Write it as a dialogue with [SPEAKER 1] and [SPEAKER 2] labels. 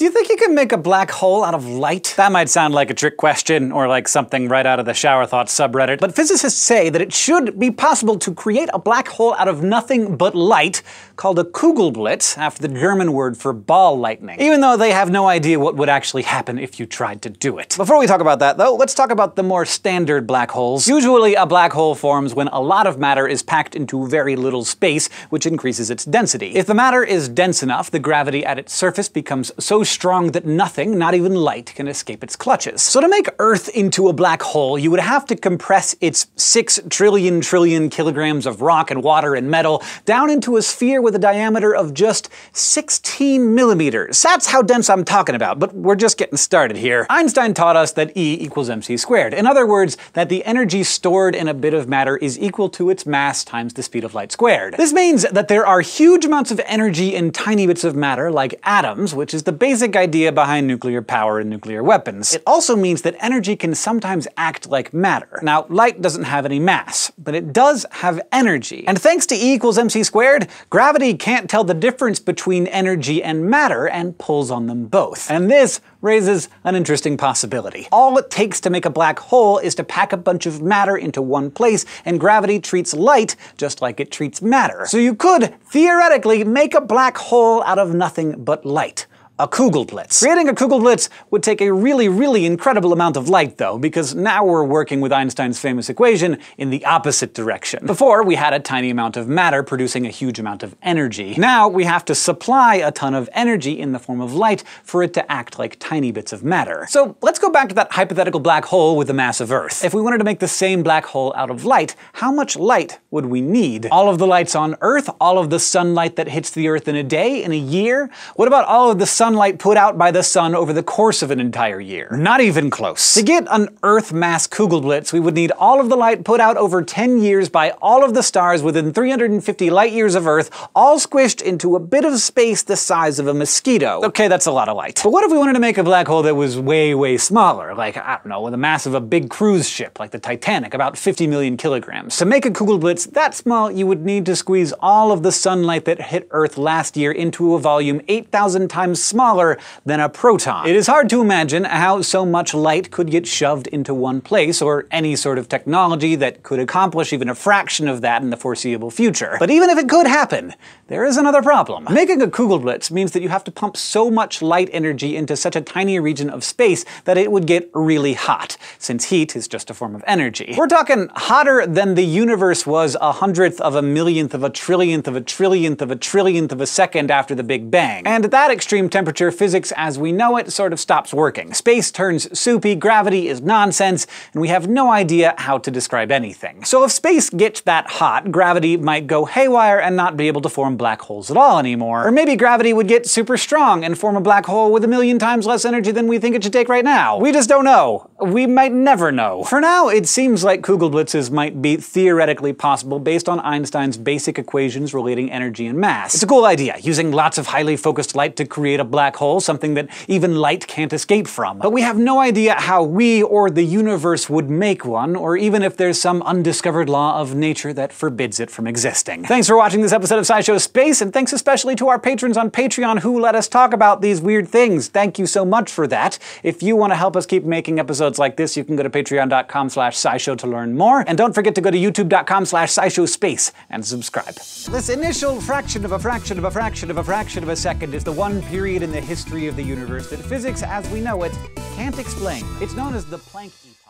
[SPEAKER 1] Do you think you can make a black hole out of light? That might sound like a trick question or like something right out of the shower Thoughts subreddit, but physicists say that it should be possible to create a black hole out of nothing but light, called a Kugelblitz, after the German word for ball lightning, even though they have no idea what would actually happen if you tried to do it. Before we talk about that, though, let's talk about the more standard black holes. Usually a black hole forms when a lot of matter is packed into very little space, which increases its density. If the matter is dense enough, the gravity at its surface becomes so strong that nothing, not even light, can escape its clutches. So to make Earth into a black hole, you would have to compress its 6 trillion trillion kilograms of rock and water and metal down into a sphere with a diameter of just 16 millimeters. That's how dense I'm talking about, but we're just getting started here. Einstein taught us that E equals mc squared. In other words, that the energy stored in a bit of matter is equal to its mass times the speed of light squared. This means that there are huge amounts of energy in tiny bits of matter, like atoms, which is the basic basic idea behind nuclear power and nuclear weapons. It also means that energy can sometimes act like matter. Now, light doesn't have any mass, but it does have energy. And thanks to E equals mc squared, gravity can't tell the difference between energy and matter and pulls on them both. And this raises an interesting possibility. All it takes to make a black hole is to pack a bunch of matter into one place, and gravity treats light just like it treats matter. So you could, theoretically, make a black hole out of nothing but light a Kugelblitz. Creating a Kugelblitz would take a really, really incredible amount of light, though, because now we're working with Einstein's famous equation in the opposite direction. Before, we had a tiny amount of matter producing a huge amount of energy. Now, we have to supply a ton of energy in the form of light for it to act like tiny bits of matter. So let's go back to that hypothetical black hole with the mass of Earth. If we wanted to make the same black hole out of light, how much light would we need? All of the lights on Earth? All of the sunlight that hits the Earth in a day, in a year? What about all of the sun sunlight put out by the sun over the course of an entire year. Not even close. To get an Earth mass Kugelblitz, we would need all of the light put out over 10 years by all of the stars within 350 light years of Earth, all squished into a bit of space the size of a mosquito. Okay, that's a lot of light. But what if we wanted to make a black hole that was way, way smaller? Like, I don't know, the mass of a big cruise ship, like the Titanic, about 50 million kilograms. To make a Kugelblitz that small, you would need to squeeze all of the sunlight that hit Earth last year into a volume 8,000 times smaller smaller than a proton. It is hard to imagine how so much light could get shoved into one place, or any sort of technology that could accomplish even a fraction of that in the foreseeable future. But even if it could happen, there is another problem. Making a Kugelblitz means that you have to pump so much light energy into such a tiny region of space that it would get really hot, since heat is just a form of energy. We're talking hotter than the universe was a hundredth of a millionth of a trillionth of a trillionth of a trillionth of a second after the Big Bang. And at that extreme temperature temperature, physics as we know it sort of stops working. Space turns soupy, gravity is nonsense, and we have no idea how to describe anything. So if space gets that hot, gravity might go haywire and not be able to form black holes at all anymore. Or maybe gravity would get super strong and form a black hole with a million times less energy than we think it should take right now. We just don't know. We might never know. For now, it seems like Kugelblitzes might be theoretically possible based on Einstein's basic equations relating energy and mass. It's a cool idea, using lots of highly focused light to create a black hole, something that even light can't escape from. But we have no idea how we or the universe would make one, or even if there's some undiscovered law of nature that forbids it from existing. Thanks for watching this episode of SciShow Space, and thanks especially to our patrons on Patreon who let us talk about these weird things. Thank you so much for that. If you want to help us keep making episodes like this, you can go to patreon.com slash scishow to learn more. And don't forget to go to youtube.com slash scishow and subscribe. This initial fraction of a fraction of a fraction of a fraction of a second is the one period period in the history of the universe that physics as we know it can't explain. It's known as the Planck epoch.